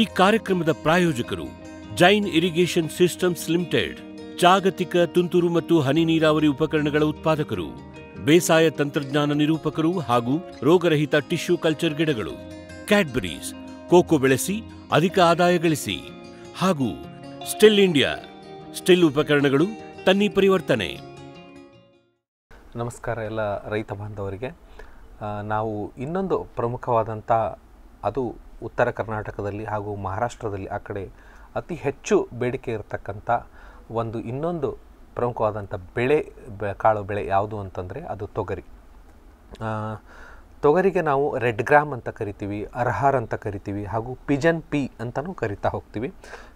ಈ ಕಾರ್ಯಕ್ರಮದ ಪ್ರಾಯೋಜಕರು ಜೈನ್ ಇರಿಗೇಷನ್ ಸಿಸ್ಟಮ್ಸ್ ಲಿಮಿಟೆಡ್ ಜಾಗತಿಕ ತುಂತುರು ಮತ್ತು ಹನಿ ನೀರಾವರಿ ಉಪಕರಣಗಳ ಉತ್ಪಾದಕರು ಬೇಸಾಯ ತಂತ್ರಜ್ಞಾನ ನಿರೂಪಕರು ಹಾಗೂ ರೋಗರಹಿತ ಟಿಶ್ಯೂ ಕಲ್ಚರ್ ಗಿಡಗಳು ಕ್ಯಾಡ್ಬರೀಸ್ ಕೋಕೋ ಬೆಳೆಸಿ ಅಧಿಕ ಆದಾಯ ಗಳಿಸಿ ಹಾಗೂ ಸ್ಟಿಲ್ ಇಂಡಿಯಾ ಸ್ಟಿಲ್ ಉಪಕರಣಗಳು ತನ್ನಿ ಪರಿವರ್ತನೆ ನಮಸ್ಕಾರ ಎಲ್ಲ ರೈತ ಬಾಂಧವರಿಗೆ ನಾವು ಇನ್ನೊಂದು ಪ್ರಮುಖವಾದಂಥ ಅದು ಉತ್ತರ ಕರ್ನಾಟಕದಲ್ಲಿ ಹಾಗೂ ಮಹಾರಾಷ್ಟ್ರದಲ್ಲಿ ಆ ಕಡೆ ಅತಿ ಹೆಚ್ಚು ಬೇಡಿಕೆ ಇರತಕ್ಕಂಥ ಒಂದು ಇನ್ನೊಂದು ಪ್ರಮುಖವಾದಂಥ ಬೆಳೆ ಕಾಳು ಬೆಳೆ ಯಾವುದು ಅಂತಂದರೆ ಅದು ತೊಗರಿ ತೊಗರಿಗೆ ನಾವು ರೆಡ್ ಗ್ರಾಮ್ ಅಂತ ಕರಿತೀವಿ ಅರ್ಹಾರ್ ಅಂತ ಕರಿತೀವಿ ಹಾಗೂ ಪಿಜನ್ ಪಿ ಅಂತಲೂ ಕರಿತಾ ಹೋಗ್ತೀವಿ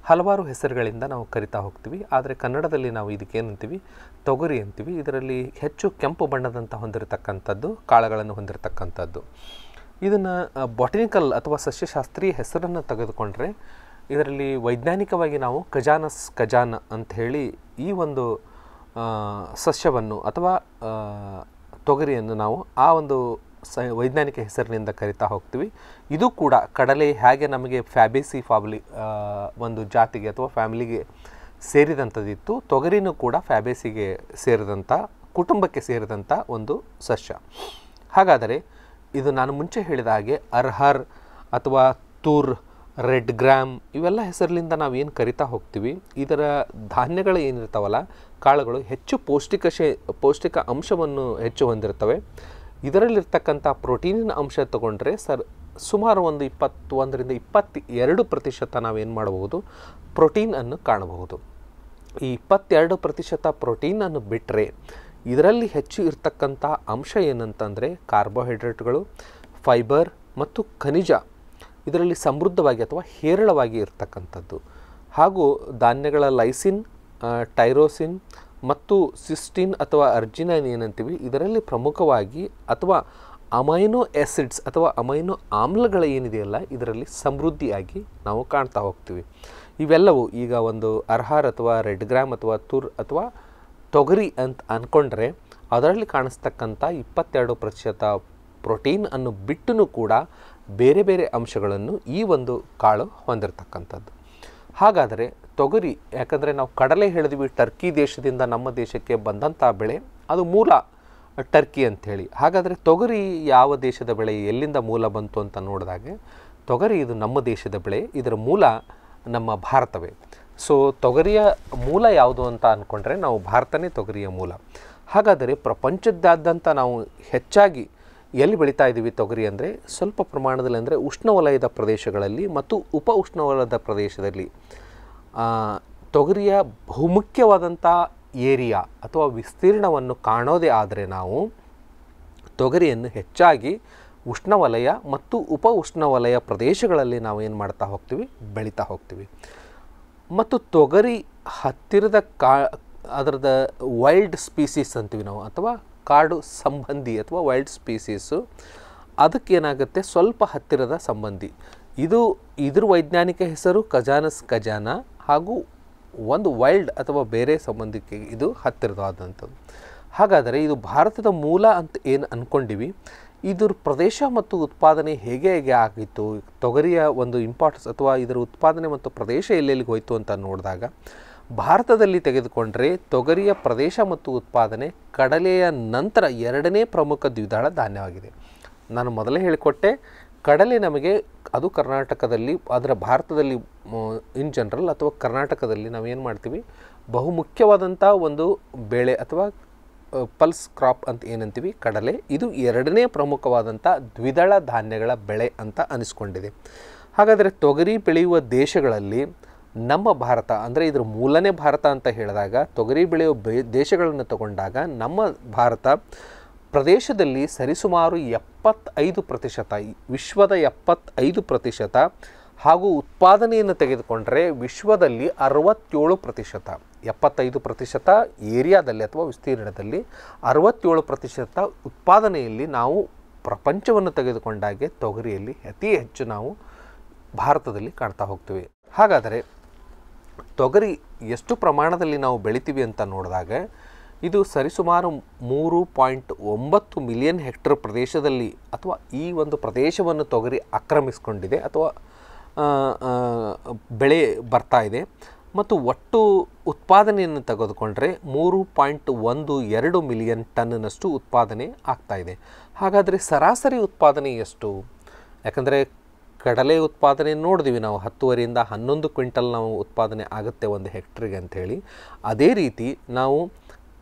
ಹಲವಾರು ಹೆಸರುಗಳಿಂದ ನಾವು ಕರಿತಾ ಹೋಗ್ತೀವಿ ಆದರೆ ಕನ್ನಡದಲ್ಲಿ ನಾವು ಇದಕ್ಕೇನಂತೀವಿ ತೊಗರಿ ಅಂತೀವಿ ಇದರಲ್ಲಿ ಹೆಚ್ಚು ಕೆಂಪು ಬಣ್ಣದಂತ ಹೊಂದಿರತಕ್ಕಂಥದ್ದು ಕಾಳುಗಳನ್ನು ಹೊಂದಿರತಕ್ಕಂಥದ್ದು ಇದನ್ನು ಬಾಟನಿಕಲ್ ಅಥವಾ ಸಸ್ಯಶಾಸ್ತ್ರೀಯ ಹೆಸರನ್ನು ತೆಗೆದುಕೊಂಡ್ರೆ ಇದರಲ್ಲಿ ವೈಜ್ಞಾನಿಕವಾಗಿ ನಾವು ಖಜಾನಸ್ ಖಜಾನ ಹೇಳಿ ಈ ಒಂದು ಸಸ್ಯವನ್ನು ಅಥವಾ ತೊಗರಿಯನ್ನು ನಾವು ಆ ಒಂದು ಸ ವೈಜ್ಞಾನಿಕ ಹೆಸರಿನಿಂದ ಕರಿತಾ ಹೋಗ್ತೀವಿ ಇದು ಕೂಡ ಕಡಲೆ ಹೇಗೆ ನಮಗೆ ಫ್ಯಾಬೇಸಿ ಫಾಬ್ಲಿ ಒಂದು ಜಾತಿಗೆ ಅಥವಾ ಫ್ಯಾಮಿಲಿಗೆ ಸೇರಿದಂಥದ್ದಿತ್ತು ತೊಗರಿನೂ ಕೂಡ ಫ್ಯಾಬೇಸಿಗೆ ಸೇರಿದಂಥ ಕುಟುಂಬಕ್ಕೆ ಸೇರಿದಂಥ ಒಂದು ಸಸ್ಯ ಹಾಗಾದರೆ ಇದು ನಾನು ಮುಂಚೆ ಹೇಳಿದ ಹಾಗೆ ಅರ್ಹರ್ ಅಥವಾ ತುರ್ ರೆಡ್ ಗ್ರಾಮ್ ಇವೆಲ್ಲ ಹೆಸರಿನಿಂದ ನಾವು ಏನು ಕರಿತಾ ಹೋಗ್ತೀವಿ ಇದರ ಧಾನ್ಯಗಳು ಏನಿರ್ತಾವಲ್ಲ ಕಾಳುಗಳು ಹೆಚ್ಚು ಪೌಷ್ಟಿಕ ಶೇ ಪೌಷ್ಟಿಕ ಅಂಶವನ್ನು ಹೆಚ್ಚು ಹೊಂದಿರ್ತವೆ ಇದರಲ್ಲಿರ್ತಕ್ಕಂಥ ಪ್ರೋಟೀನಿನ ಅಂಶ ತಗೊಂಡ್ರೆ ಸರ್ ಸುಮಾರು ಒಂದು ಇಪ್ಪತ್ತೊಂದರಿಂದ ಇಪ್ಪತ್ತೆರಡು ಪ್ರತಿಶತ ನಾವೇನು ಮಾಡಬಹುದು ಪ್ರೋಟೀನನ್ನು ಕಾಣಬಹುದು ಈ ಇಪ್ಪತ್ತೆರಡು ಪ್ರತಿಶತ ಪ್ರೋಟೀನನ್ನು ಬಿಟ್ಟರೆ ಇದರಲ್ಲಿ ಹೆಚ್ಚು ಇರತಕ್ಕಂಥ ಅಂಶ ಏನಂತಂದರೆ ಕಾರ್ಬೋಹೈಡ್ರೇಟ್ಗಳು ಫೈಬರ್ ಮತ್ತು ಖನಿಜ ಇದರಲ್ಲಿ ಸಮೃದ್ಧವಾಗಿ ಅಥವಾ ಹೇರಳವಾಗಿ ಇರತಕ್ಕಂಥದ್ದು ಹಾಗೂ ಧಾನ್ಯಗಳ ಲೈಸಿನ್ ಟೈರೋಸಿನ್ ಮತ್ತು ಸಿಸ್ಟಿನ್ ಅಥವಾ ಅರ್ಜಿನೈನ್ ಏನಂತೀವಿ ಇದರಲ್ಲಿ ಪ್ರಮುಖವಾಗಿ ಅಥವಾ ಅಮೈನೋ ಆ್ಯಸಿಡ್ಸ್ ಅಥವಾ ಅಮೈನೋ ಆಮ್ಲಗಳ ಏನಿದೆಯಲ್ಲ ಇದರಲ್ಲಿ ಸಮೃದ್ಧಿಯಾಗಿ ನಾವು ಕಾಣ್ತಾ ಹೋಗ್ತೀವಿ ಇವೆಲ್ಲವೂ ಈಗ ಒಂದು ಅರ್ಹಾರ್ ಅಥವಾ ರೆಡ್ ಗ್ರಾಮ್ ಅಥವಾ ತುರ್ ಅಥವಾ ತೊಗರಿ ಅಂತ ಅಂದ್ಕೊಂಡ್ರೆ ಅದರಲ್ಲಿ ಕಾಣಿಸ್ತಕ್ಕಂಥ ಇಪ್ಪತ್ತೆರಡು ಪ್ರತಿಶತ ಪ್ರೋಟೀನ್ ಅನ್ನು ಬಿಟ್ಟು ಕೂಡ ಬೇರೆ ಬೇರೆ ಅಂಶಗಳನ್ನು ಈ ಒಂದು ಕಾಳು ಹೊಂದಿರತಕ್ಕಂಥದ್ದು ಹಾಗಾದರೆ ತೊಗರಿ ಯಾಕಂದರೆ ನಾವು ಕಡಲೆ ಹೇಳಿದ್ವಿ ಟರ್ಕಿ ದೇಶದಿಂದ ನಮ್ಮ ದೇಶಕ್ಕೆ ಬಂದಂಥ ಬೆಳೆ ಅದು ಮೂಲ ಟರ್ಕಿ ಅಂಥೇಳಿ ಹಾಗಾದರೆ ತೊಗರಿ ಯಾವ ದೇಶದ ಬೆಳೆ ಎಲ್ಲಿಂದ ಮೂಲ ಬಂತು ಅಂತ ನೋಡಿದಾಗೆ ತೊಗರಿ ಇದು ನಮ್ಮ ದೇಶದ ಬೆಳೆ ಇದರ ಮೂಲ ನಮ್ಮ ಭಾರತವೇ ಸೊ ತೊಗರಿಯ ಮೂಲ ಯಾವುದು ಅಂತ ಅಂದ್ಕೊಂಡ್ರೆ ನಾವು ಭಾರತನೇ ತೊಗರಿಯ ಮೂಲ ಹಾಗಾದರೆ ಪ್ರಪಂಚದಾದ್ಯಂತ ನಾವು ಹೆಚ್ಚಾಗಿ ಎಲ್ಲಿ ಬೆಳೀತಾ ಇದ್ದೀವಿ ತೊಗರಿ ಅಂದರೆ ಸ್ವಲ್ಪ ಪ್ರಮಾಣದಲ್ಲಿ ಅಂದರೆ ಉಷ್ಣವಲಯದ ಪ್ರದೇಶಗಳಲ್ಲಿ ಮತ್ತು ಉಪ ಉಷ್ಣವಲಯದ ಪ್ರದೇಶದಲ್ಲಿ ತೊಗರಿಯ ಬಹುಮುಖ್ಯವಾದಂಥ ಏರಿಯಾ ಅಥವಾ ವಿಸ್ತೀರ್ಣವನ್ನು ಕಾಣೋದೇ ಆದರೆ ನಾವು ತೊಗರಿಯನ್ನು ಹೆಚ್ಚಾಗಿ ಉಷ್ಣವಲಯ ಮತ್ತು ಉಪ ಉಷ್ಣವಲಯ ಪ್ರದೇಶಗಳಲ್ಲಿ ನಾವು ಏನು ಮಾಡ್ತಾ ಹೋಗ್ತೀವಿ ಬೆಳೀತಾ ಹೋಗ್ತೀವಿ ಮತ್ತು ತೊಗರಿ ಹತ್ತಿರದ ಕಾ ಅದರದ ವೈಲ್ಡ್ ಸ್ಪೀಸೀಸ್ ಅಂತೀವಿ ನಾವು ಅಥವಾ ಕಾಡು ಸಂಬಂಧಿ ಅಥವಾ ವೈಲ್ಡ್ ಸ್ಪೀಸೀಸು ಅದಕ್ಕೇನಾಗುತ್ತೆ ಸ್ವಲ್ಪ ಹತ್ತಿರದ ಸಂಬಂಧಿ ಇದು ಇದ್ರ ವೈಜ್ಞಾನಿಕ ಹೆಸರು ಖಜಾನಸ್ ಖಜಾನ ಹಾಗೂ ಒಂದು ವೈಲ್ಡ್ ಅಥವಾ ಬೇರೆ ಸಂಬಂಧಕ್ಕೆ ಇದು ಹತ್ತಿರದಾದಂಥದ್ದು ಹಾಗಾದರೆ ಇದು ಭಾರತದ ಮೂಲ ಅಂತ ಏನು ಅಂದ್ಕೊಂಡಿವಿ ಇದ್ರ ಪ್ರದೇಶ ಮತ್ತು ಉತ್ಪಾದನೆ ಹೇಗೆ ಹೇಗೆ ಆಗಿತ್ತು ತೊಗರಿಯ ಒಂದು ಇಂಪಾರ್ಟೆನ್ಸ್ ಅಥವಾ ಇದರ ಉತ್ಪಾದನೆ ಮತ್ತು ಪ್ರದೇಶ ಎಲ್ಲೆಲ್ಲಿಗೆ ಹೋಯಿತು ಅಂತ ನೋಡಿದಾಗ ಭಾರತದಲ್ಲಿ ತೆಗೆದುಕೊಂಡ್ರೆ ತೊಗರಿಯ ಪ್ರದೇಶ ಮತ್ತು ಉತ್ಪಾದನೆ ಕಡಲೆಯ ನಂತರ ಎರಡನೇ ಪ್ರಮುಖ ದ್ವಿದಳ ಧಾನ್ಯವಾಗಿದೆ ನಾನು ಮೊದಲೇ ಹೇಳಿಕೊಟ್ಟೆ ಕಡಲೆ ನಮಗೆ ಅದು ಕರ್ನಾಟಕದಲ್ಲಿ ಅದರ ಭಾರತದಲ್ಲಿ ಇನ್ ಜನರಲ್ ಅಥವಾ ಕರ್ನಾಟಕದಲ್ಲಿ ನಾವು ಏನು ಮಾಡ್ತೀವಿ ಬಹುಮುಖ್ಯವಾದಂಥ ಒಂದು ಬೆಳೆ ಅಥವಾ ಪಲ್ಸ್ ಕ್ರಾಪ್ ಅಂತ ಏನಂತೀವಿ ಕಡಲೆ ಇದು ಎರಡನೇ ಪ್ರಮುಖವಾದಂಥ ದ್ವಿದಳ ಧಾನ್ಯಗಳ ಬೆಳೆ ಅಂತ ಅನಿಸ್ಕೊಂಡಿದೆ ಹಾಗಾದರೆ ತೊಗರಿ ಬೆಳೆಯುವ ದೇಶಗಳಲ್ಲಿ ನಮ್ಮ ಭಾರತ ಅಂದರೆ ಇದರ ಮೂಲನೇ ಭಾರತ ಅಂತ ಹೇಳಿದಾಗ ತೊಗರಿ ಬೆಳೆಯುವ ದೇಶಗಳನ್ನು ತಗೊಂಡಾಗ ನಮ್ಮ ಭಾರತ ಪ್ರದೇಶದಲ್ಲಿ ಸರಿಸುಮಾರು ಎಪ್ಪತ್ತೈದು ಪ್ರತಿಶತ ವಿಶ್ವದ ಎಪ್ಪತ್ತೈದು ಪ್ರತಿಶತ ಹಾಗೂ ಉತ್ಪಾದನೆಯನ್ನು ತೆಗೆದುಕೊಂಡರೆ ವಿಶ್ವದಲ್ಲಿ ಅರವತ್ತೇಳು ಪ್ರತಿಶತ ಎಪ್ಪತ್ತೈದು ಪ್ರತಿಶತ ಏರಿಯಾದಲ್ಲಿ ಅಥವಾ ವಿಸ್ತೀರ್ಣದಲ್ಲಿ ಅರವತ್ತೇಳು ಪ್ರತಿಶತ ಉತ್ಪಾದನೆಯಲ್ಲಿ ನಾವು ಪ್ರಪಂಚವನ್ನು ತೆಗೆದುಕೊಂಡಾಗೆ ತೊಗರಿಯಲ್ಲಿ ಅತಿ ಹೆಚ್ಚು ನಾವು ಭಾರತದಲ್ಲಿ ಕಾಣ್ತಾ ಹೋಗ್ತೀವಿ ಹಾಗಾದರೆ ತೊಗರಿ ಎಷ್ಟು ಪ್ರಮಾಣದಲ್ಲಿ ನಾವು ಬೆಳಿತೀವಿ ಅಂತ ನೋಡಿದಾಗ ಇದು ಸರಿಸುಮಾರು ಮೂರು ಪಾಯಿಂಟ್ ಒಂಬತ್ತು ಮಿಲಿಯನ್ ಹೆಕ್ಟರ್ ಪ್ರದೇಶದಲ್ಲಿ ಅಥವಾ ಈ ಒಂದು ಪ್ರದೇಶವನ್ನು ತೊಗರಿ ಆಕ್ರಮಿಸಿಕೊಂಡಿದೆ ಅಥವಾ ಬೆಳೆ ಬರ್ತಾ ಇದೆ ಮತ್ತು ಒಟ್ಟು ಉತ್ಪಾದನೆಯನ್ನು ತೆಗೆದುಕೊಂಡ್ರೆ ಮೂರು ಪಾಯಿಂಟ್ ಒಂದು ಎರಡು ಮಿಲಿಯನ್ ಟನ್ನಷ್ಟು ಉತ್ಪಾದನೆ ಆಗ್ತಾಯಿದೆ ಹಾಗಾದರೆ ಸರಾಸರಿ ಉತ್ಪಾದನೆ ಎಷ್ಟು ಯಾಕಂದರೆ ಕಡಲೆ ಉತ್ಪಾದನೆ ನೋಡಿದ್ವಿ ನಾವು ಹತ್ತುವರೆಯಿಂದ ಹನ್ನೊಂದು ಕ್ವಿಂಟಲ್ ನಾವು ಉತ್ಪಾದನೆ ಆಗುತ್ತೆ ಒಂದು ಹೆಕ್ಟ್ರಿಗೆ ಅಂಥೇಳಿ ಅದೇ ರೀತಿ ನಾವು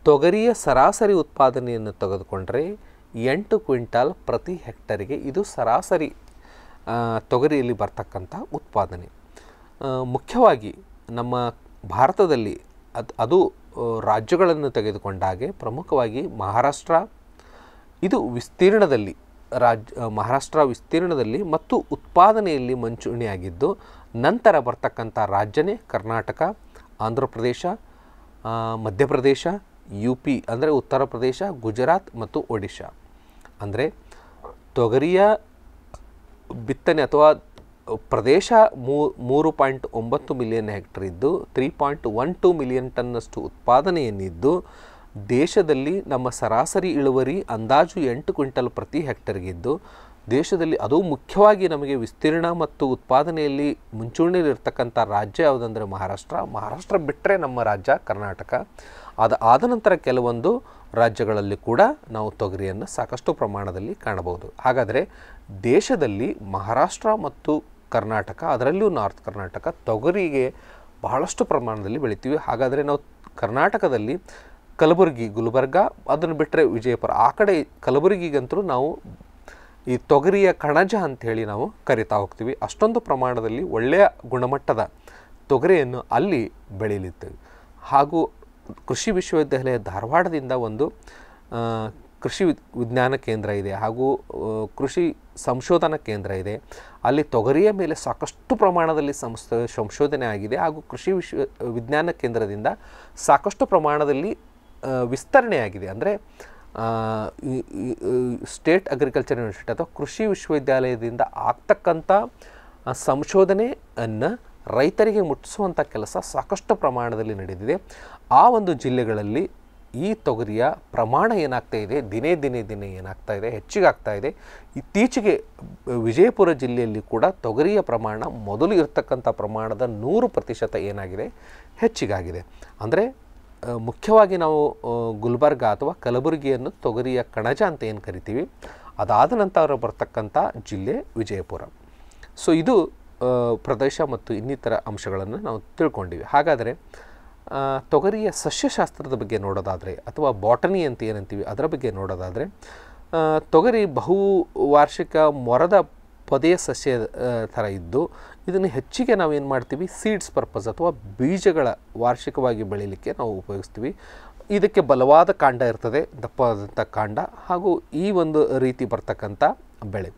ತೊಗರಿಯ ಸರಾಸರಿ ಉತ್ಪಾದನೆಯನ್ನು ತೆಗೆದುಕೊಂಡ್ರೆ ಎಂಟು ಕ್ವಿಂಟಲ್ ಪ್ರತಿ ಹೆಕ್ಟರಿಗೆ ಇದು ಸರಾಸರಿ ತೊಗರಿಯಲ್ಲಿ ಬರ್ತಕ್ಕಂಥ ಉತ್ಪಾದನೆ ಮುಖ್ಯವಾಗಿ ನಮ್ಮ ಭಾರತದಲ್ಲಿ ಅದು ಅದು ರಾಜ್ಯಗಳನ್ನು ತೆಗೆದುಕೊಂಡಾಗೆ ಪ್ರಮುಖವಾಗಿ ಮಹಾರಾಷ್ಟ್ರ ಇದು ವಿಸ್ತೀರ್ಣದಲ್ಲಿ ರಾಜ್ ಮಹಾರಾಷ್ಟ್ರ ವಿಸ್ತೀರ್ಣದಲ್ಲಿ ಮತ್ತು ಉತ್ಪಾದನೆಯಲ್ಲಿ ಮುಂಚೂಣಿಯಾಗಿದ್ದು ನಂತರ ಬರ್ತಕ್ಕಂಥ ರಾಜ್ಯನೇ ಕರ್ನಾಟಕ ಆಂಧ್ರ ಪ್ರದೇಶ ಮಧ್ಯಪ್ರದೇಶ ಯು ಪಿ ಅಂದರೆ ಉತ್ತರ ಪ್ರದೇಶ ಗುಜರಾತ್ ಮತ್ತು ಒಡಿಶಾ ಅಂದರೆ ತೊಗರಿಯ ಬಿತ್ತನೆ ಅಥವಾ ಪ್ರದೇಶ ಮೂರು ಪಾಯಿಂಟ್ ಒಂಬತ್ತು ಮಿಲಿಯನ್ ಹೆಕ್ಟರ್ ಇದ್ದು three point one two million ಟನ್ನಷ್ಟು ಉತ್ಪಾದನೆಯನ್ನಿದ್ದು ದೇಶದಲ್ಲಿ ನಮ್ಮ ಸರಾಸರಿ ಇಳುವರಿ ಅಂದಾಜು ಎಂಟು ಕ್ವಿಂಟಲ್ ಪ್ರತಿ ಹೆಕ್ಟರ್ಗಿದ್ದು ದೇಶದಲ್ಲಿ ಅದು ಮುಖ್ಯವಾಗಿ ನಮಗೆ ವಿಸ್ತೀರ್ಣ ಮತ್ತು ಉತ್ಪಾದನೆಯಲ್ಲಿ ಮುಂಚೂಣಿಯಲ್ಲಿರ್ತಕ್ಕಂಥ ರಾಜ್ಯ ಯಾವುದಂದರೆ ಮಹಾರಾಷ್ಟ್ರ ಮಹಾರಾಷ್ಟ್ರ ಬಿಟ್ಟರೆ ನಮ್ಮ ರಾಜ್ಯ ಕರ್ನಾಟಕ ಅದು ಆದ ನಂತರ ಕೆಲವೊಂದು ರಾಜ್ಯಗಳಲ್ಲಿ ಕೂಡ ನಾವು ತೊಗರಿಯನ್ನು ಸಾಕಷ್ಟು ಪ್ರಮಾಣದಲ್ಲಿ ಕಾಣಬಹುದು ಹಾಗಾದರೆ ದೇಶದಲ್ಲಿ ಮಹಾರಾಷ್ಟ್ರ ಮತ್ತು ಕರ್ನಾಟಕ ಅದರಲ್ಲೂ ನಾರ್ತ್ ಕರ್ನಾಟಕ ತೊಗರಿಗೆ ಬಹಳಷ್ಟು ಪ್ರಮಾಣದಲ್ಲಿ ಬೆಳಿತೀವಿ ಹಾಗಾದರೆ ನಾವು ಕರ್ನಾಟಕದಲ್ಲಿ ಕಲಬುರಗಿ ಗುಲ್ಬರ್ಗ ಅದನ್ನು ಬಿಟ್ಟರೆ ವಿಜಯಪುರ ಆ ಕಡೆ ಕಲಬುರಗಿಗಂತರೂ ನಾವು ಈ ತೊಗರಿಯ ಕಣಜ ಅಂಥೇಳಿ ನಾವು ಕರಿತಾ ಹೋಗ್ತೀವಿ ಅಷ್ಟೊಂದು ಪ್ರಮಾಣದಲ್ಲಿ ಒಳ್ಳೆಯ ಗುಣಮಟ್ಟದ ತೊಗರಿಯನ್ನು ಅಲ್ಲಿ ಬೆಳೆಯಲಿತ್ತು ಹಾಗೂ ಕೃಷಿ ವಿಶ್ವವಿದ್ಯಾಲಯ ಧಾರವಾಡದಿಂದ ಒಂದು ಕೃಷಿ ವಿಜ್ಞಾನ ಕೇಂದ್ರ ಇದೆ ಹಾಗೂ ಕೃಷಿ ಸಂಶೋಧನಾ ಕೇಂದ್ರ ಇದೆ ಅಲ್ಲಿ ತೊಗರಿಯ ಮೇಲೆ ಸಾಕಷ್ಟು ಪ್ರಮಾಣದಲ್ಲಿ ಸಂಸ್ಥ ಸಂಶೋಧನೆ ಆಗಿದೆ ಹಾಗೂ ಕೃಷಿ ವಿಶ್ವ ವಿಜ್ಞಾನ ಕೇಂದ್ರದಿಂದ ಸಾಕಷ್ಟು ಪ್ರಮಾಣದಲ್ಲಿ ವಿಸ್ತರಣೆಯಾಗಿದೆ ಅಂದರೆ ಸ್ಟೇಟ್ ಅಗ್ರಿಕಲ್ಚರ್ ಯೂನಿವರ್ಸಿಟಿ ಅಥವಾ ಕೃಷಿ ವಿಶ್ವವಿದ್ಯಾಲಯದಿಂದ ಆಗ್ತಕ್ಕಂಥ ಸಂಶೋಧನೆಯನ್ನು ರೈತರಿಗೆ ಮುಟ್ಟಿಸುವಂಥ ಕೆಲಸ ಸಾಕಷ್ಟು ಪ್ರಮಾಣದಲ್ಲಿ ನಡೆದಿದೆ ಆ ಒಂದು ಜಿಲ್ಲೆಗಳಲ್ಲಿ ಈ ತೊಗರಿಯ ಪ್ರಮಾಣ ಏನಾಗ್ತಾ ಇದೆ ದಿನೇ ದಿನೇ ದಿನೇ ಏನಾಗ್ತಾ ಇದೆ ಹೆಚ್ಚಿಗಾಗ್ತಾ ಇದೆ ಇತ್ತೀಚೆಗೆ ವಿಜಯಪುರ ಜಿಲ್ಲೆಯಲ್ಲಿ ಕೂಡ ತೊಗರಿಯ ಪ್ರಮಾಣ ಮೊದಲು ಇರತಕ್ಕಂಥ ಪ್ರಮಾಣದ ನೂರು ಪ್ರತಿಶತ ಏನಾಗಿದೆ ಹೆಚ್ಚಿಗಾಗಿದೆ ಅಂದರೆ ಮುಖ್ಯವಾಗಿ ನಾವು ಗುಲ್ಬರ್ಗ ಅಥವಾ ಕಲಬುರಗಿಯನ್ನು ತೊಗರಿಯ ಕಣಜ ಅಂತ ಏನು ಕರಿತೀವಿ ಅದಾದ ನಂತರ ಬರ್ತಕ್ಕಂಥ ಜಿಲ್ಲೆ ವಿಜಯಪುರ ಸೊ ಇದು ಪ್ರದೇಶ ಮತ್ತು ಇನ್ನಿತರ ಅಂಶಗಳನ್ನು ನಾವು ತಿಳ್ಕೊಂಡಿವಿ ಹಾಗಾದರೆ ತೊಗರಿಯ ಸಸ್ಯಶಾಸ್ತ್ರದ ಬಗ್ಗೆ ನೋಡೋದಾದರೆ ಅಥವಾ ಬಾಟನಿ ಅಂತ ಏನಂತೀವಿ ಅದರ ಬಗ್ಗೆ ನೋಡೋದಾದರೆ ತೊಗರಿ ಬಹು ವಾರ್ಷಿಕ ಮೊರದ ಪೊದೆಯ ಸಸ್ಯ ಥರ ಇದ್ದು ಇದನ್ನು ಹೆಚ್ಚಿಗೆ ನಾವು ಏನು ಮಾಡ್ತೀವಿ ಸೀಡ್ಸ್ ಪರ್ಪಸ್ ಅಥವಾ ಬೀಜಗಳ ವಾರ್ಷಿಕವಾಗಿ ಬೆಳೀಲಿಕ್ಕೆ ನಾವು ಉಪಯೋಗಿಸ್ತೀವಿ ಇದಕ್ಕೆ ಬಲವಾದ ಕಾಂಡ ಇರ್ತದೆ ದಪ್ಪವಾದಂಥ ಕಾಂಡ ಹಾಗೂ ಈ ಒಂದು ರೀತಿ ಬರ್ತಕ್ಕಂಥ ಬೆಳೆ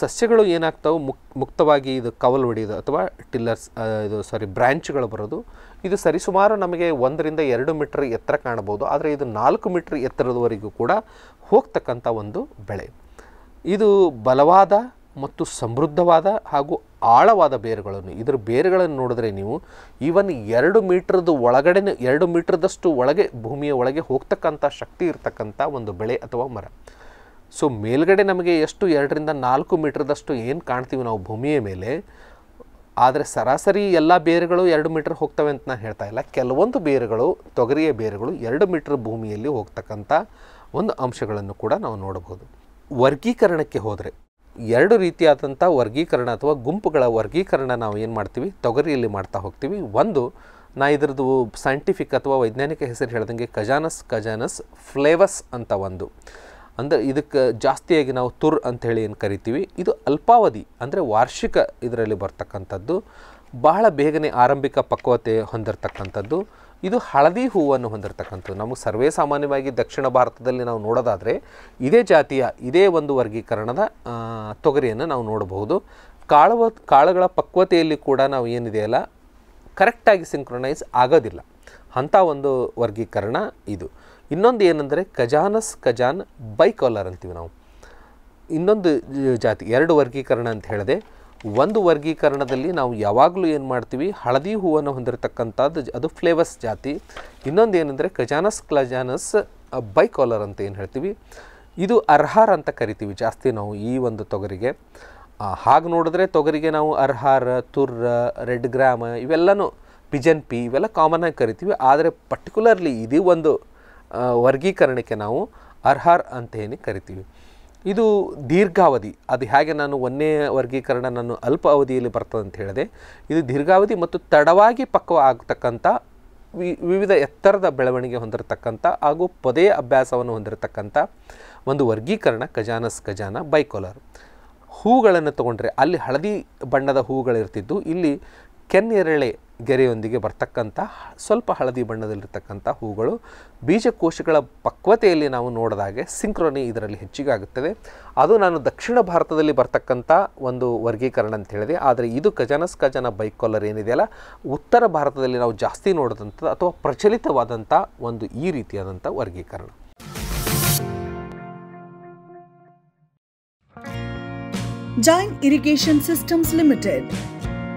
ಸಸ್ಯಗಳು ಏನಾಗ್ತಾವೆ ಮುಕ್ ಮುಕ್ತವಾಗಿ ಇದು ಕವಲು ಹೊಡೆಯೋದು ಅಥವಾ ಟಿಲ್ಲರ್ಸ್ ಇದು ಸಾರಿ ಬ್ರ್ಯಾಂಚ್ಗಳು ಬರೋದು ಇದು ಸರಿಸುಮಾರು ನಮಗೆ ಒಂದರಿಂದ ಎರಡು ಮೀಟ್ರ್ ಎತ್ತರ ಕಾಣ್ಬೋದು ಆದರೆ ಇದು ನಾಲ್ಕು ಮೀಟ್ರ್ ಎತ್ತರದವರೆಗೂ ಕೂಡ ಹೋಗ್ತಕ್ಕಂಥ ಒಂದು ಬೆಳೆ ಇದು ಬಲವಾದ ಮತ್ತು ಸಮೃದ್ಧವಾದ ಹಾಗೂ ಆಳವಾದ ಬೇರುಗಳನ್ನು ಇದರ ಬೇರುಗಳನ್ನು ನೋಡಿದ್ರೆ ನೀವು ಈವನ್ ಎರಡು ಮೀಟ್ರದ್ದು ಒಳಗಡೆ ಎರಡು ಮೀಟ್ರದಷ್ಟು ಒಳಗೆ ಭೂಮಿಯ ಒಳಗೆ ಹೋಗ್ತಕ್ಕಂಥ ಶಕ್ತಿ ಇರತಕ್ಕಂಥ ಒಂದು ಬೆಳೆ ಅಥವಾ ಮರ ಸೊ ಮೇಲ್ಗಡೆ ನಮಗೆ ಎಷ್ಟು ಎರಡರಿಂದ ನಾಲ್ಕು ಮೀಟರ್ದಷ್ಟು ಏನು ಕಾಣ್ತೀವಿ ನಾವು ಭೂಮಿಯ ಮೇಲೆ ಆದರೆ ಸರಾಸರಿ ಎಲ್ಲ ಬೇರುಗಳು ಎರಡು ಮೀಟ್ರ್ ಹೋಗ್ತವೆ ಅಂತ ನಾನು ಹೇಳ್ತಾ ಇಲ್ಲ ಕೆಲವೊಂದು ಬೇರುಗಳು ತೊಗರಿಯ ಬೇರುಗಳು ಎರಡು ಮೀಟ್ರ್ ಭೂಮಿಯಲ್ಲಿ ಹೋಗ್ತಕ್ಕಂಥ ಒಂದು ಅಂಶಗಳನ್ನು ಕೂಡ ನಾವು ನೋಡಬಹುದು ವರ್ಗೀಕರಣಕ್ಕೆ ಹೋದರೆ ಎರಡು ರೀತಿಯಾದಂಥ ವರ್ಗೀಕರಣ ಅಥವಾ ಗುಂಪುಗಳ ವರ್ಗೀಕರಣ ನಾವು ಏನು ಮಾಡ್ತೀವಿ ತೊಗರಿಯಲ್ಲಿ ಮಾಡ್ತಾ ಹೋಗ್ತೀವಿ ಒಂದು ನಾ ಇದ್ರದ್ದು ಸೈಂಟಿಫಿಕ್ ಅಥವಾ ವೈಜ್ಞಾನಿಕ ಹೆಸರು ಹೇಳ್ದಂಗೆ ಕಜಾನಸ್ ಕಜಾನಸ್ ಫ್ಲೇವಸ್ ಅಂತ ಒಂದು ಅಂದರೆ ಇದಕ್ಕೆ ಜಾಸ್ತಿಯಾಗಿ ನಾವು ತುರ್ ಅಂಥೇಳಿ ಏನು ಕರಿತೀವಿ ಇದು ಅಲ್ಪಾವಧಿ ಅಂದರೆ ವಾರ್ಷಿಕ ಇದರಲ್ಲಿ ಬರ್ತಕ್ಕಂಥದ್ದು ಬಹಳ ಬೇಗನೆ ಆರಂಭಿಕ ಪಕ್ವತೆ ಹೊಂದಿರತಕ್ಕಂಥದ್ದು ಇದು ಹಳದಿ ಹೂವನ್ನು ಹೊಂದಿರತಕ್ಕಂಥದ್ದು ನಮಗೆ ಸರ್ವೇ ಸಾಮಾನ್ಯವಾಗಿ ದಕ್ಷಿಣ ಭಾರತದಲ್ಲಿ ನಾವು ನೋಡೋದಾದರೆ ಇದೇ ಜಾತಿಯ ಇದೇ ಒಂದು ವರ್ಗೀಕರಣದ ತೊಗರಿಯನ್ನು ನಾವು ನೋಡಬಹುದು ಕಾಳುವ ಕಾಳುಗಳ ಪಕ್ವತೆಯಲ್ಲಿ ಕೂಡ ನಾವು ಏನಿದೆಯಲ್ಲ ಕರೆಕ್ಟಾಗಿ ಸಿಂಕ್ರೊನೈಸ್ ಆಗೋದಿಲ್ಲ ಅಂಥ ಒಂದು ವರ್ಗೀಕರಣ ಇದು ಇನ್ನೊಂದು ಏನಂದರೆ ಖಜಾನಸ್ ಖಜಾನ್ ಬೈಕಾಲರ್ ಅಂತೀವಿ ನಾವು ಇನ್ನೊಂದು ಜಾತಿ ಎರಡು ವರ್ಗೀಕರಣ ಅಂತ ಹೇಳಿದೆ ಒಂದು ವರ್ಗೀಕರಣದಲ್ಲಿ ನಾವು ಯಾವಾಗಲೂ ಏನು ಮಾಡ್ತೀವಿ ಹಳದಿ ಹೂವನ್ನು ಹೊಂದಿರತಕ್ಕಂಥದ್ದು ಅದು ಫ್ಲೇವಸ್ ಜಾತಿ ಇನ್ನೊಂದು ಏನಂದರೆ ಖಜಾನಸ್ ಕ್ಲಜಾನಸ್ ಬೈಕಾಲರ್ ಅಂತ ಏನು ಹೇಳ್ತೀವಿ ಇದು ಅರ್ಹಾರ್ ಅಂತ ಕರಿತೀವಿ ಜಾಸ್ತಿ ನಾವು ಈ ಒಂದು ತೊಗರಿಗೆ ಹಾಗೆ ನೋಡಿದ್ರೆ ತೊಗರಿಗೆ ನಾವು ಅರ್ಹಾರ್ ತುರ್ರ ರೆಡ್ ಗ್ರಾಮ ಇವೆಲ್ಲನೂ ಪಿಜನ್ ಪಿ ಇವೆಲ್ಲ ಕಾಮನ್ ಆಗಿ ಕರಿತೀವಿ ಆದರೆ ಪರ್ಟಿಕ್ಯುಲರ್ಲಿ ಇದು ಒಂದು ವರ್ಗೀಕರಣಕ್ಕೆ ನಾವು ಅರ್ಹರ್ ಅಂತೇನೆ ಕರಿತೀವಿ ಇದು ದೀರ್ಘಾವಧಿ ಅದು ಹೇಗೆ ನಾನು ಒಂದೇ ವರ್ಗೀಕರಣ ನಾನು ಅಲ್ಪ ಅವಧಿಯಲ್ಲಿ ಬರ್ತದೆ ಅಂತ ಹೇಳಿದೆ ಇದು ದೀರ್ಘಾವಧಿ ಮತ್ತು ತಡವಾಗಿ ಪಕ್ವ ಆಗ್ತಕ್ಕಂಥ ವಿ ವಿವಿಧ ಎತ್ತರದ ಬೆಳವಣಿಗೆ ಹೊಂದಿರತಕ್ಕಂಥ ಹಾಗೂ ಪೊದೆಯ ಅಭ್ಯಾಸವನ್ನು ಹೊಂದಿರತಕ್ಕಂಥ ಒಂದು ವರ್ಗೀಕರಣ ಖಜಾನಸ್ ಖಜಾನ ಬೈಕೋಲರ್ ಹೂಗಳನ್ನು ತಗೊಂಡ್ರೆ ಅಲ್ಲಿ ಹಳದಿ ಬಣ್ಣದ ಹೂಗಳಿರ್ತಿದ್ದು ಇಲ್ಲಿ ಕೆನ್ನೆರಳೆ ಗೆರೆಯೊಂದಿಗೆ ಬರ್ತಕ್ಕಂಥ ಸ್ವಲ್ಪ ಹಳದಿ ಬಣ್ಣದಲ್ಲಿರ್ತಕ್ಕಂಥ ಹೂಗಳು ಬೀಜಕೋಶಗಳ ಪಕ್ವತೆಯಲ್ಲಿ ನಾವು ನೋಡಿದಾಗೆ ಸಿಂಕ್ರೋನಿ ಇದರಲ್ಲಿ ಹೆಚ್ಚಿಗಾಗುತ್ತದೆ ಅದು ನಾನು ದಕ್ಷಿಣ ಭಾರತದಲ್ಲಿ ಬರ್ತಕ್ಕಂಥ ಒಂದು ವರ್ಗೀಕರಣ ಅಂತ ಹೇಳಿದೆ ಆದರೆ ಇದು ಖಜಾನಸ್ ಖಜಾನ ಬೈಕೊಲ್ಲರ್ ಏನಿದೆಯಲ್ಲ ಉತ್ತರ ಭಾರತದಲ್ಲಿ ನಾವು ಜಾಸ್ತಿ ನೋಡಿದಂಥದ್ದು ಅಥವಾ ಪ್ರಚಲಿತವಾದಂಥ ಒಂದು ಈ ರೀತಿಯಾದಂಥ ವರ್ಗೀಕರಣ Jain irrigation systems limited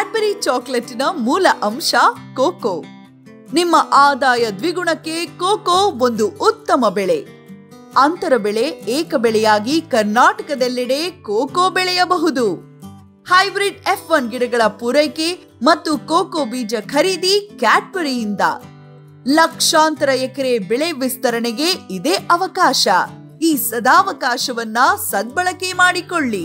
Cadbury ಚಾಕ್ಲೇಟಿನ ಮೂಲ ಅಂಶ ಕೋಕೋ ನಿಮ್ಮ ಆದಾಯ ದ್ವಿಗುಣಕ್ಕೆ ಕೋಕೋ ಒಂದು ಉತ್ತಮ ಬೆಳೆ ಅಂತರ ಬೆಳೆ ಏಕ ಬೆಳೆಯಾಗಿ ಕರ್ನಾಟಕದೆಲ್ಲೆಡೆ ಕೋಕೋ ಬೆಳೆಯಬಹುದು ಹೈಬ್ರಿಡ್ ಎಫ್ ಒನ್ ಗಿಡಗಳ ಪೂರೈಕೆ ಮತ್ತು ಕೋಕೋ ಬೀಜ ಖರೀದಿ ಕ್ಯಾಡ್ಬರಿಯಿಂದ ಲಕ್ಷಾಂತರ ಎಕರೆ ಬೆಳೆ ವಿಸ್ತರಣೆಗೆ ಇದೇ ಅವಕಾಶ ಈ ಸದಾವಕಾಶವನ್ನ ಸದ್ಬಳಕೆ ಮಾಡಿಕೊಳ್ಳಿ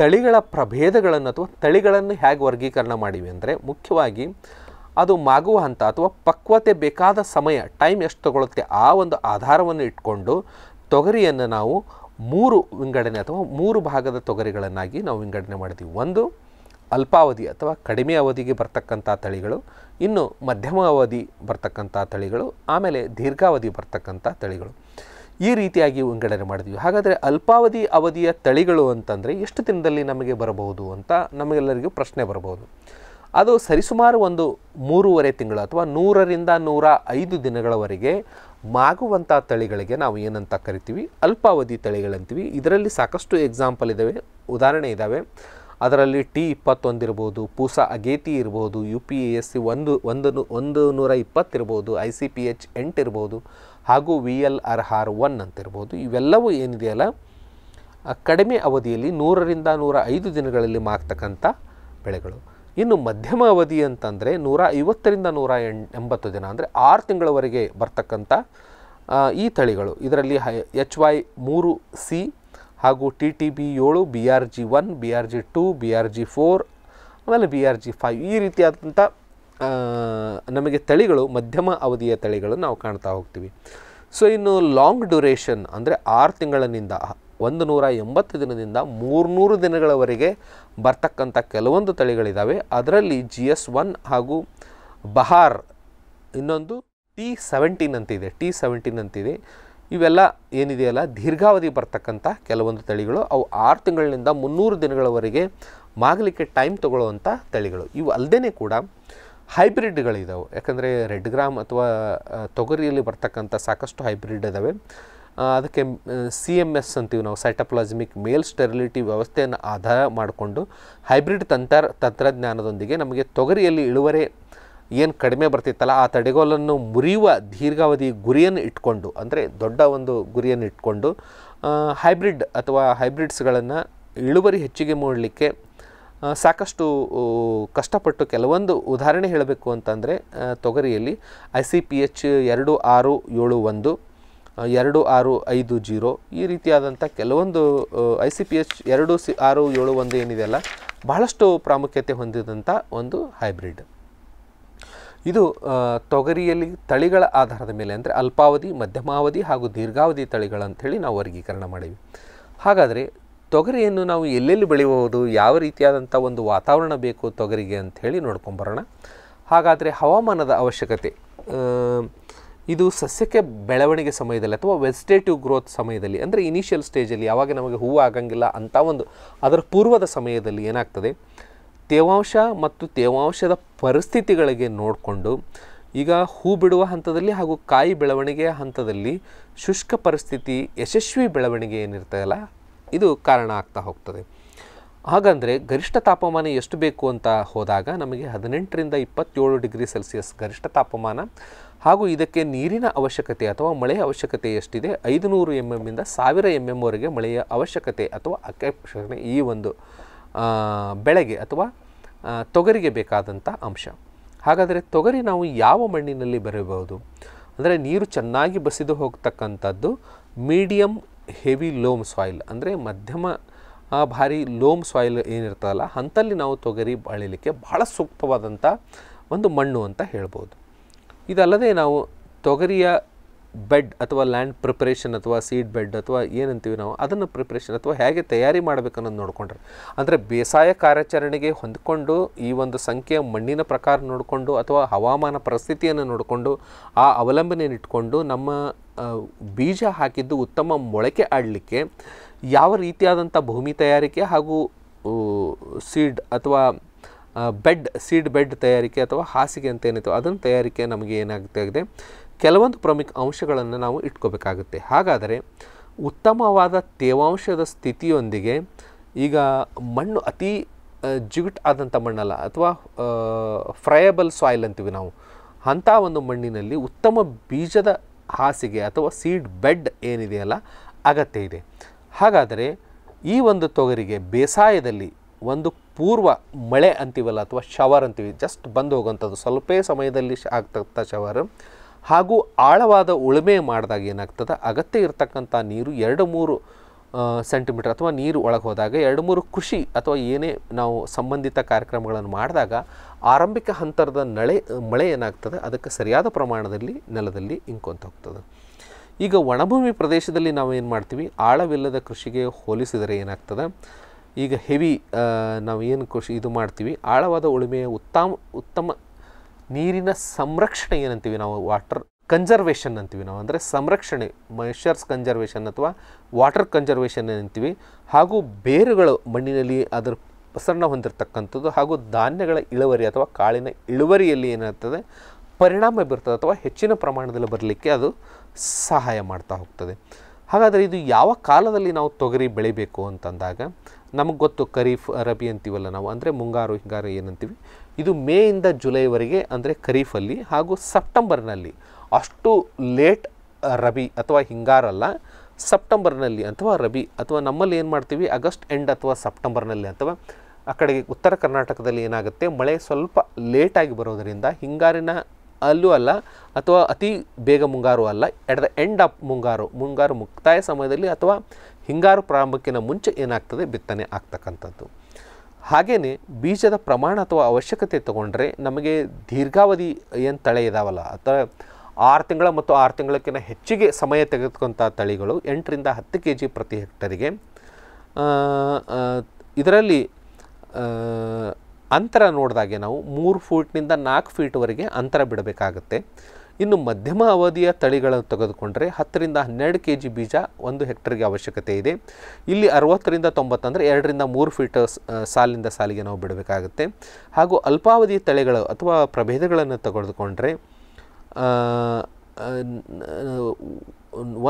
ತಳಿಗಳ ಪ್ರಭೇದಗಳನ್ನು ಅಥವಾ ತಳಿಗಳನ್ನು ಹೇಗೆ ವರ್ಗೀಕರಣ ಮಾಡಿವೆ ಅಂದರೆ ಮುಖ್ಯವಾಗಿ ಅದು ಮಾಗುವ ಹಂತ ಅಥವಾ ಪಕ್ವತೆ ಬೇಕಾದ ಸಮಯ ಟೈಮ್ ಎಷ್ಟು ತಗೊಳುತ್ತೆ ಆ ಒಂದು ಆಧಾರವನ್ನು ಇಟ್ಕೊಂಡು ತೊಗರಿಯನ್ನು ನಾವು ಮೂರು ವಿಂಗಡಣೆ ಅಥವಾ ಮೂರು ಭಾಗದ ತೊಗರಿಗಳನ್ನಾಗಿ ನಾವು ವಿಂಗಡಣೆ ಮಾಡ್ತೀವಿ ಒಂದು ಅಲ್ಪಾವಧಿ ಅಥವಾ ಕಡಿಮೆ ಅವಧಿಗೆ ಬರ್ತಕ್ಕಂಥ ತಳಿಗಳು ಇನ್ನು ಮಧ್ಯಮ ಅವಧಿ ಬರ್ತಕ್ಕಂಥ ತಳಿಗಳು ಆಮೇಲೆ ದೀರ್ಘಾವಧಿ ಬರ್ತಕ್ಕಂಥ ತಳಿಗಳು ಈ ರೀತಿಯಾಗಿ ವಿಂಗಡಣೆ ಮಾಡಿದ್ವಿ ಹಾಗಾದರೆ ಅಲ್ಪಾವಧಿ ಅವಧಿಯ ತಳಿಗಳು ಅಂತಂದರೆ ಎಷ್ಟು ದಿನದಲ್ಲಿ ನಮಗೆ ಬರಬಹುದು ಅಂತ ನಮಗೆಲ್ಲರಿಗೂ ಪ್ರಶ್ನೆ ಬರಬಹುದು ಅದು ಸರಿಸುಮಾರು ಒಂದು ಮೂರುವರೆ ತಿಂಗಳು ಅಥವಾ ನೂರರಿಂದ ನೂರ ಐದು ದಿನಗಳವರೆಗೆ ಮಾಗುವಂಥ ತಳಿಗಳಿಗೆ ನಾವು ಏನಂತ ಕರಿತೀವಿ ಅಲ್ಪಾವಧಿ ತಳಿಗಳಂತೀವಿ ಇದರಲ್ಲಿ ಸಾಕಷ್ಟು ಎಕ್ಸಾಂಪಲ್ ಇದ್ದಾವೆ ಉದಾಹರಣೆ ಇದ್ದಾವೆ ಅದರಲ್ಲಿ ಟಿ ಇಪ್ಪತ್ತೊಂದಿರ್ಬೋದು ಪೂಸಾ ಅಗೇತಿ ಇರ್ಬೋದು ಯು ಪಿ ಎಸ್ ಸಿ ಒಂದು ಒಂದು ಒಂದು ನೂರ ಇಪ್ಪತ್ತಿರ್ಬೋದು ಐ ಸಿ ಪಿ ಎಚ್ ಇರ್ಬೋದು ಹಾಗೂ V L R R one ಅಂತಿರ್ಬೋದು ಇವೆಲ್ಲವೂ ಏನಿದೆಯಲ್ಲ ಕಡಿಮೆ ಅವಧಿಯಲ್ಲಿ ನೂರರಿಂದ ನೂರ ಐದು ದಿನಗಳಲ್ಲಿ ಮಾಗ್ತಕ್ಕಂಥ ಬೆಳೆಗಳು ಇನ್ನು ಮಧ್ಯಮ ಅವಧಿ ಅಂತಂದರೆ ನೂರ ಐವತ್ತರಿಂದ ನೂರ ಎಣ್ ಎಂಬತ್ತು ದಿನ ಅಂದರೆ ಆರು ತಿಂಗಳವರೆಗೆ ಬರ್ತಕ್ಕಂಥ ಈ ತಳಿಗಳು ಇದರಲ್ಲಿ ಹೈ ಎಚ್ ವೈ ಮೂರು ಸಿ ಹಾಗೂ ಟಿ ಟಿ ಬಿ ಏಳು B R G one B R G two B R G four ಆಮೇಲೆ ಬಿ ಆರ್ ಜಿ ಫೈವ್ ಈ ರೀತಿಯಾದಂಥ ನಮಗೆ ತಳಿಗಳು ಮಧ್ಯಮ ಅವಧಿಯ ತಳಿಗಳನ್ನು ನಾವು ಕಾಣ್ತಾ ಹೋಗ್ತೀವಿ ಸೊ ಇನ್ನು ಲಾಂಗ್ ಡ್ಯೂರೇಷನ್ ಅಂದರೆ ಆರು ತಿಂಗಳಿನಿಂದ ಒಂದು ನೂರ ಎಂಬತ್ತು ದಿನದಿಂದ ಮೂರುನೂರು ದಿನಗಳವರೆಗೆ ಬರ್ತಕ್ಕಂಥ ಕೆಲವೊಂದು ತಳಿಗಳಿದ್ದಾವೆ ಅದರಲ್ಲಿ ಜಿ ಎಸ್ ಒನ್ ಹಾಗೂ ಬಹಾರ್ ಇನ್ನೊಂದು ಟಿ ಸೆವೆಂಟೀನ್ ಅಂತಿದೆ ಟಿ ಸೆವೆಂಟೀನ್ ಅಂತಿದೆ ಇವೆಲ್ಲ ಏನಿದೆಯಲ್ಲ ದೀರ್ಘಾವಧಿ ಬರ್ತಕ್ಕಂಥ ಕೆಲವೊಂದು ತಳಿಗಳು ಅವು ಆರು ತಿಂಗಳಿನಿಂದ ಮುನ್ನೂರು ದಿನಗಳವರೆಗೆ ಮಾಗಲಿಕ್ಕೆ ಟೈಮ್ ತಗೊಳ್ಳುವಂಥ ತಳಿಗಳು ಇವು ಅಲ್ಲದೇ ಕೂಡ ಹೈಬ್ರಿಡ್ಗಳಿದ್ದಾವೆ ಯಾಕಂದರೆ ರೆಡ್ ಗ್ರಾಮ್ ಅಥವಾ ತೊಗರಿಯಲ್ಲಿ ಬರ್ತಕ್ಕಂಥ ಸಾಕಷ್ಟು ಹೈಬ್ರಿಡ್ ಇದ್ದಾವೆ ಅದಕ್ಕೆ ಸಿ ಎಮ್ ಎಸ್ ಅಂತೀವಿ ನಾವು ಸೈಟಪ್ಲಾಸ್ಮಿಕ್ ಮೇಲ್ ಸ್ಟೆರಿಲಿಟಿ ವ್ಯವಸ್ಥೆಯನ್ನು ಆಧಾರ ಮಾಡಿಕೊಂಡು ಹೈಬ್ರಿಡ್ ತಂತ್ರ ತಂತ್ರಜ್ಞಾನದೊಂದಿಗೆ ನಮಗೆ ತೊಗರಿಯಲ್ಲಿ ಇಳುವರಿ ಏನು ಕಡಿಮೆ ಬರ್ತಿತ್ತಲ್ಲ ಆ ತಡೆಗೋಲನ್ನು ಮುರಿಯುವ ದೀರ್ಘಾವಧಿ ಗುರಿಯನ್ನು ಇಟ್ಕೊಂಡು ಅಂದರೆ ದೊಡ್ಡ ಒಂದು ಗುರಿಯನ್ನು ಇಟ್ಕೊಂಡು ಹೈಬ್ರಿಡ್ ಅಥವಾ ಹೈಬ್ರಿಡ್ಸ್ಗಳನ್ನು ಇಳುವರಿ ಹೆಚ್ಚಿಗೆ ಮೂಡಲಿಕ್ಕೆ ಸಾಕಷ್ಟು ಕಷ್ಟಪಟ್ಟು ಕೆಲವೊಂದು ಉದಾಹರಣೆ ಹೇಳಬೇಕು ಅಂತಂದರೆ ತೊಗರಿಯಲ್ಲಿ ಐ ಸಿ ಪಿ ಎಚ್ ಎರಡು ಆರು ಏಳು ಒಂದು ಎರಡು ಆರು ಐದು ಜೀರೋ ಈ ರೀತಿಯಾದಂಥ ಕೆಲವೊಂದು ಐ ಸಿ ಪಿ ಎಚ್ ಎರಡು ಸಿ ಆರು ಏಳು ಒಂದು ಏನಿದೆಯಲ್ಲ ಬಹಳಷ್ಟು ಪ್ರಾಮುಖ್ಯತೆ ಹೊಂದಿದಂಥ ಒಂದು ಹೈಬ್ರಿಡ್ ಇದು ತೊಗರಿಯಲ್ಲಿ ತಳಿಗಳ ಆಧಾರದ ಮೇಲೆ ಅಂದರೆ ಅಲ್ಪಾವಧಿ ಮಧ್ಯಮಾವಧಿ ಹಾಗೂ ದೀರ್ಘಾವಧಿ ತಳಿಗಳಂಥೇಳಿ ನಾವು ವರ್ಗೀಕರಣ ಮಾಡಿವಿ ಹಾಗಾದರೆ ತೊಗರಿಯನ್ನು ನಾವು ಎಲ್ಲೆಲ್ಲಿ ಬೆಳೆಯಬಹುದು ಯಾವ ರೀತಿಯಾದಂಥ ಒಂದು ವಾತಾವರಣ ಬೇಕು ತೊಗರಿಗೆ ಅಂಥೇಳಿ ನೋಡ್ಕೊಂಬರೋಣ ಹಾಗಾದರೆ ಹವಾಮಾನದ ಅವಶ್ಯಕತೆ ಇದು ಸಸ್ಯಕ್ಕೆ ಬೆಳವಣಿಗೆ ಸಮಯದಲ್ಲಿ ಅಥವಾ ವೆಜಿಟೇಟಿವ್ ಗ್ರೋತ್ ಸಮಯದಲ್ಲಿ ಅಂದರೆ ಇನಿಷಿಯಲ್ ಸ್ಟೇಜಲ್ಲಿ ಯಾವಾಗ ನಮಗೆ ಹೂವು ಆಗಂಗಿಲ್ಲ ಅಂತ ಒಂದು ಅದರ ಪೂರ್ವದ ಸಮಯದಲ್ಲಿ ಏನಾಗ್ತದೆ ತೇವಾಂಶ ಮತ್ತು ತೇವಾಂಶದ ಪರಿಸ್ಥಿತಿಗಳಿಗೆ ನೋಡಿಕೊಂಡು ಈಗ ಹೂ ಬಿಡುವ ಹಂತದಲ್ಲಿ ಹಾಗೂ ಕಾಯಿ ಬೆಳವಣಿಗೆಯ ಹಂತದಲ್ಲಿ ಶುಷ್ಕ ಪರಿಸ್ಥಿತಿ ಯಶಸ್ವಿ ಬೆಳವಣಿಗೆ ಏನಿರ್ತದಲ್ಲ ಇದು ಕಾರಣ ಆಗ್ತಾ ಹೋಗ್ತದೆ ಹಾಗಂದರೆ ಗರಿಷ್ಠ ತಾಪಮಾನ ಎಷ್ಟು ಬೇಕು ಅಂತ ಹೋದಾಗ ನಮಗೆ ಹದಿನೆಂಟರಿಂದ ಇಪ್ಪತ್ತೇಳು ಡಿಗ್ರಿ ಸೆಲ್ಸಿಯಸ್ ಗರಿಷ್ಠ ತಾಪಮಾನ ಹಾಗೂ ಇದಕ್ಕೆ ನೀರಿನ ಅವಶ್ಯಕತೆ ಅಥವಾ ಮಳೆಯ ಅವಶ್ಯಕತೆ ಎಷ್ಟಿದೆ ಐದುನೂರು ಎಮ್ ಇಂದ ಸಾವಿರ ಎಮ್ ಎಮ್ವರೆಗೆ ಮಳೆಯ ಅವಶ್ಯಕತೆ ಅಥವಾ ಈ ಒಂದು ಬೆಳೆಗೆ ಅಥವಾ ತೊಗರಿಗೆ ಬೇಕಾದಂಥ ಅಂಶ ಹಾಗಾದರೆ ತೊಗರಿ ನಾವು ಯಾವ ಮಣ್ಣಿನಲ್ಲಿ ಬರೆಯಬಹುದು ಅಂದರೆ ನೀರು ಚೆನ್ನಾಗಿ ಬಸಿದು ಹೋಗ್ತಕ್ಕಂಥದ್ದು ಮೀಡಿಯಮ್ ಹೆವಿ ಲೋಮ್ ಸಾಯಿಲ್ ಅಂದರೆ ಮಧ್ಯಮ ಭಾರಿ ಲೋಮ್ ಸಾಯಿಲ್ ಏನಿರ್ತದಲ್ಲ ಅಂಥಲ್ಲಿ ನಾವು ತೊಗರಿ ಬಾಳಲಿಕ್ಕೆ ಭಾಳ ಸೂಕ್ತವಾದಂಥ ಒಂದು ಮಣ್ಣು ಅಂತ ಹೇಳ್ಬೋದು ಇದಲ್ಲದೆ ನಾವು ತೊಗರಿಯ ಬೆಡ್ ಅಥವಾ ಲ್ಯಾಂಡ್ ಪ್ರಿಪ್ರೇಷನ್ ಅಥವಾ ಸೀಡ್ ಬೆಡ್ ಅಥವಾ ಏನಂತೀವಿ ನಾವು ಅದನ್ನು ಪ್ರಿಪ್ರೇಷನ್ ಅಥವಾ ಹೇಗೆ ತಯಾರಿ ಮಾಡಬೇಕು ಅನ್ನೋದು ನೋಡಿಕೊಂಡ್ರೆ ಅಂದರೆ ಬೇಸಾಯ ಕಾರ್ಯಾಚರಣೆಗೆ ಹೊಂದಿಕೊಂಡು ಈ ಒಂದು ಸಂಖ್ಯೆಯ ಮಣ್ಣಿನ ಪ್ರಕಾರ ನೋಡಿಕೊಂಡು ಅಥವಾ ಹವಾಮಾನ ಪರಿಸ್ಥಿತಿಯನ್ನು ನೋಡಿಕೊಂಡು ಆ ಅವಲಂಬನೆಯನ್ನು ಇಟ್ಕೊಂಡು ನಮ್ಮ ಬೀಜ ಹಾಕಿದ್ದು ಉತ್ತಮ ಮೊಳಕೆ ಆಡಲಿಕ್ಕೆ ಯಾವ ರೀತಿಯಾದಂಥ ಭೂಮಿ ತಯಾರಿಕೆ ಹಾಗೂ ಸೀಡ್ ಅಥವಾ ಬೆಡ್ ಸೀಡ್ ಬೆಡ್ ತಯಾರಿಕೆ ಅಥವಾ ಹಾಸಿಗೆ ಅಂತ ಏನಿತ್ತು ಅದನ್ನು ತಯಾರಿಕೆ ನಮಗೆ ಏನಾಗ್ತಾ ಇದೆ ಕೆಲವೊಂದು ಪ್ರಮುಖ ಅಂಶಗಳನ್ನು ನಾವು ಇಟ್ಕೋಬೇಕಾಗುತ್ತೆ ಹಾಗಾದರೆ ಉತ್ತಮವಾದ ತೇವಾಂಶದ ಸ್ಥಿತಿಯೊಂದಿಗೆ ಈಗ ಮಣ್ಣು ಅತಿ ಜಿಗುಟ್ ಆದಂಥ ಮಣ್ಣಲ್ಲ ಅಥವಾ ಫ್ರಯಬಲ್ ಸಾಯಿಲ್ ಅಂತೀವಿ ನಾವು ಅಂಥ ಒಂದು ಮಣ್ಣಿನಲ್ಲಿ ಉತ್ತಮ ಬೀಜದ ಹಾಸಿಗೆ ಅಥವಾ ಸೀಡ್ ಬೆಡ್ ಏನಿದೆಯಲ್ಲ ಅಗತ್ಯ ಇದೆ ಹಾಗಾದರೆ ಈ ಒಂದು ತೊಗರಿಗೆ ಬೇಸಾಯದಲ್ಲಿ ಒಂದು ಪೂರ್ವ ಮಳೆ ಅಂತೀವಲ್ಲ ಅಥವಾ ಶವರ್ ಅಂತೀವಿ ಜಸ್ಟ್ ಬಂದು ಹೋಗುವಂಥದ್ದು ಸ್ವಲ್ಪೇ ಸಮಯದಲ್ಲಿ ಆಗ್ತಕ್ಕಂಥ ಶವರ್ ಹಾಗೂ ಆಳವಾದ ಉಳುಮೆ ಮಾಡಿದಾಗ ಏನಾಗ್ತದೆ ಅಗತ್ಯ ಇರತಕ್ಕಂಥ ನೀರು ಎರಡು ಮೂರು ಸೆಂಟಿಮೀಟರ್ ಅಥವಾ ನೀರು ಒಳಗೆ ಹೋದಾಗ ಎರಡು ಮೂರು ಕೃಷಿ ಅಥವಾ ಏನೇ ನಾವು ಸಂಬಂಧಿತ ಕಾರ್ಯಕ್ರಮಗಳನ್ನು ಮಾಡಿದಾಗ ಆರಂಭಿಕ ಹಂತರದ ನಳೆ ಮಳೆ ಏನಾಗ್ತದೆ ಅದಕ್ಕೆ ಸರಿಯಾದ ಪ್ರಮಾಣದಲ್ಲಿ ನೆಲದಲ್ಲಿ ಇಂಕೊಂತ ಹೋಗ್ತದೆ ಈಗ ಒಣಭೂಮಿ ಪ್ರದೇಶದಲ್ಲಿ ನಾವು ಏನು ಮಾಡ್ತೀವಿ ಆಳವಿಲ್ಲದ ಕೃಷಿಗೆ ಹೋಲಿಸಿದರೆ ಏನಾಗ್ತದೆ ಈಗ ಹೆವಿ ನಾವು ಏನು ಕೃಷಿ ಇದು ಮಾಡ್ತೀವಿ ಆಳವಾದ ಉಳುಮೆಯ ಉತ್ತಮ ಉತ್ತಮ ನೀರಿನ ಸಂರಕ್ಷಣೆ ಏನಂತೀವಿ ನಾವು ವಾಟರ್ ಕನ್ಸರ್ವೇಷನ್ ಅಂತೀವಿ ನಾವು ಅಂದರೆ ಸಂರಕ್ಷಣೆ ಮನುಷ್ಯರ್ಸ್ ಕನ್ಸರ್ವೇಷನ್ ಅಥವಾ ವಾಟರ್ ಕನ್ಸರ್ವೇಷನ್ ಅಂತೀವಿ ಹಾಗೂ ಬೇರುಗಳು ಮಣ್ಣಿನಲ್ಲಿ ಅದರ ಪ್ರಸರಣ ಹೊಂದಿರತಕ್ಕಂಥದ್ದು ಹಾಗೂ ಧಾನ್ಯಗಳ ಇಳುವರಿ ಅಥವಾ ಕಾಳಿನ ಇಳುವರಿಯಲ್ಲಿ ಏನಾಗ್ತದೆ ಪರಿಣಾಮ ಬೀರ್ತದೆ ಅಥವಾ ಹೆಚ್ಚಿನ ಪ್ರಮಾಣದಲ್ಲಿ ಬರಲಿಕ್ಕೆ ಅದು ಸಹಾಯ ಮಾಡ್ತಾ ಹೋಗ್ತದೆ ಹಾಗಾದರೆ ಇದು ಯಾವ ಕಾಲದಲ್ಲಿ ನಾವು ತೊಗರಿ ಬೆಳಿಬೇಕು ಅಂತಂದಾಗ ನಮಗೆ ಗೊತ್ತು ಖರೀಫ್ ರಬಿ ಅಂತೀವಲ್ಲ ನಾವು ಅಂದರೆ ಮುಂಗಾರು ಹಿಂಗಾರು ಏನಂತೀವಿ ಇದು ಮೇಯಿಂದ ಜುಲೈವರೆಗೆ ಅಂದರೆ ಖರೀಫಲ್ಲಿ ಹಾಗೂ ಸೆಪ್ಟೆಂಬರ್ನಲ್ಲಿ ಅಷ್ಟು ಲೇಟ್ ರಬಿ ಅಥವಾ ಹಿಂಗಾರಲ್ಲ ಸೆಪ್ಟೆಂಬರ್ನಲ್ಲಿ ಅಥವಾ ರಬಿ ಅಥವಾ ನಮ್ಮಲ್ಲಿ ಏನು ಮಾಡ್ತೀವಿ ಆಗಸ್ಟ್ ಎಂಡ್ ಅಥವಾ ಸೆಪ್ಟೆಂಬರ್ನಲ್ಲಿ ಅಥವಾ ಆ ಕಡೆಗೆ ಉತ್ತರ ಕರ್ನಾಟಕದಲ್ಲಿ ಏನಾಗುತ್ತೆ ಮಳೆ ಸ್ವಲ್ಪ ಲೇಟಾಗಿ ಬರೋದರಿಂದ ಹಿಂಗಾರಿನ ಅಲ್ಲೂ ಅಲ್ಲ ಅಥವಾ ಅತಿ ಬೇಗ ಮುಂಗಾರು ಅಲ್ಲ ಎಟ್ ದ ಎಂಡ್ ಆಫ್ ಮುಂಗಾರು ಮುಂಗಾರು ಮುಕ್ತಾಯ ಸಮಯದಲ್ಲಿ ಅಥವಾ ಹಿಂಗಾರು ಪ್ರಾರಂಭಕ್ಕಿಂತ ಮುಂಚೆ ಏನಾಗ್ತದೆ ಬಿತ್ತನೆ ಆಗ್ತಕ್ಕಂಥದ್ದು ಹಾಗೆಯೇ ಬೀಜದ ಪ್ರಮಾಣ ಅಥವಾ ಅವಶ್ಯಕತೆ ತಗೊಂಡ್ರೆ ನಮಗೆ ದೀರ್ಘಾವಧಿ ಏನು ತಳೆ ಇದಾವಲ್ಲ ಅಥವಾ ಆರು ತಿಂಗಳ ಮತ್ತು ಆರು ತಿಂಗಳಕ್ಕಿಂತ ಹೆಚ್ಚಿಗೆ ಸಮಯ ತೆಗೆದುಕೊಂಥ ತಳಿಗಳು ಎಂಟರಿಂದ ಹತ್ತು ಕೆ ಜಿ ಪ್ರತಿ ಹೆಕ್ಟರಿಗೆ ಇದರಲ್ಲಿ ಅಂತರ ನೋಡಿದಾಗೆ ನಾವು ಮೂರು ಫೀಟ್ನಿಂದ ನಾಲ್ಕು ಫೀಟ್ವರೆಗೆ ಅಂತರ ಬಿಡಬೇಕಾಗತ್ತೆ ಇನ್ನು ಮಧ್ಯಮ ಅವಧಿಯ ತಳಿಗಳನ್ನು ತೆಗೆದುಕೊಂಡರೆ ಹತ್ತರಿಂದ ಹನ್ನೆರಡು ಕೆ ಜಿ ಬೀಜ ಒಂದು ಹೆಕ್ಟರ್ಗೆ ಅವಶ್ಯಕತೆ ಇದೆ ಇಲ್ಲಿ ಅರವತ್ತರಿಂದ ತೊಂಬತ್ತಂದರೆ ಎರಡರಿಂದ ಮೂರು ಫೀಟ್ ಸಾಲಿಂದ ಸಾಲಿಗೆ ನಾವು ಬಿಡಬೇಕಾಗುತ್ತೆ ಹಾಗೂ ಅಲ್ಪಾವಧಿಯ ತಳಿಗಳು ಅಥವಾ ಪ್ರಭೇದಗಳನ್ನು ತೆಗೆದುಕೊಂಡ್ರೆ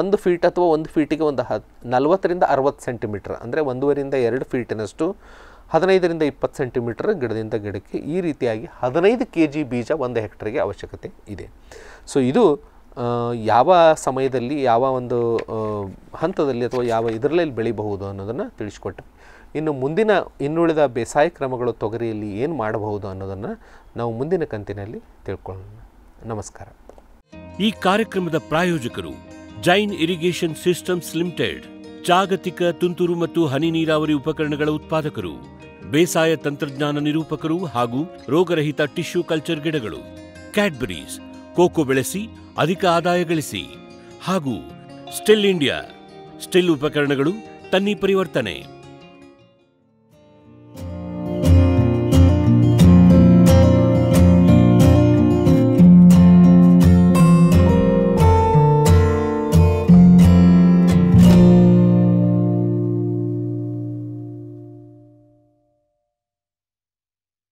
ಒಂದು ಫೀಟ್ ಅಥವಾ ಒಂದು ಫೀಟಿಗೆ ಒಂದು ಹತ್ತು ನಲ್ವತ್ತರಿಂದ ಅರವತ್ತು ಸೆಂಟಿಮೀಟ್ರ್ ಅಂದರೆ ಒಂದೂವರಿಂದ ಎರಡು ಫೀಟಿನಷ್ಟು ಹದಿನೈದರಿಂದ ಇಪ್ಪತ್ತು ಸೆಂಟಿಮೀಟರ್ ಗಿಡದಿಂದ ಗಿಡಕ್ಕೆ ಈ ರೀತಿಯಾಗಿ ಹದಿನೈದು ಕೆ ಜಿ ಬೀಜ ಒಂದು ಹೆಕ್ಟರ್ಗೆ ಅವಶ್ಯಕತೆ ಇದೆ ಸೊ ಇದು ಯಾವ ಸಮಯದಲ್ಲಿ ಯಾವ ಒಂದು ಹಂತದಲ್ಲಿ ಅಥವಾ ಯಾವ ಇದರಲ್ಲಿ ಬೆಳಿಬಹುದು ಅನ್ನೋದನ್ನು ತಿಳಿಸ್ಕೊಟ್ಟೆ ಇನ್ನು ಮುಂದಿನ ಇನ್ನುಳಿದ ಬೇಸಾಯ ಕ್ರಮಗಳು ತೊಗರಿಯಲ್ಲಿ ಏನು ಮಾಡಬಹುದು ಅನ್ನೋದನ್ನು ನಾವು ಮುಂದಿನ ಕಂತಿನಲ್ಲಿ ತಿಳ್ಕೊಳ್ಳೋಣ ನಮಸ್ಕಾರ ಈ ಕಾರ್ಯಕ್ರಮದ ಪ್ರಾಯೋಜಕರು ಜೈನ್ ಇರಿಗೇಷನ್ ಸಿಸ್ಟಮ್ಸ್ ಲಿಮಿಟೆಡ್ ಜಾಗತಿಕ ತುಂತುರು ಮತ್ತು ಹನಿ ನೀರಾವರಿ ಉಪಕರಣಗಳ ಉತ್ಪಾದಕರು ಬೇಸಾಯ ತಂತ್ರಜ್ಞಾನ ನಿರೂಪಕರು ಹಾಗೂ ರೋಗರಹಿತ ಟಿಶ್ಯೂ ಕಲ್ಚರ್ ಗಿಡಗಳು ಕ್ಯಾಡ್ಬರೀಸ್ ಕೋಕೋ ಬೆಳೆಸಿ ಅಧಿಕ ಆದಾಯ ಗಳಿಸಿ ಹಾಗೂ ಸ್ಟಿಲ್ ಇಂಡಿಯಾ ಸ್ಟಿಲ್ ಉಪಕರಣಗಳು ತನ್ನಿ ಪರಿವರ್ತನೆ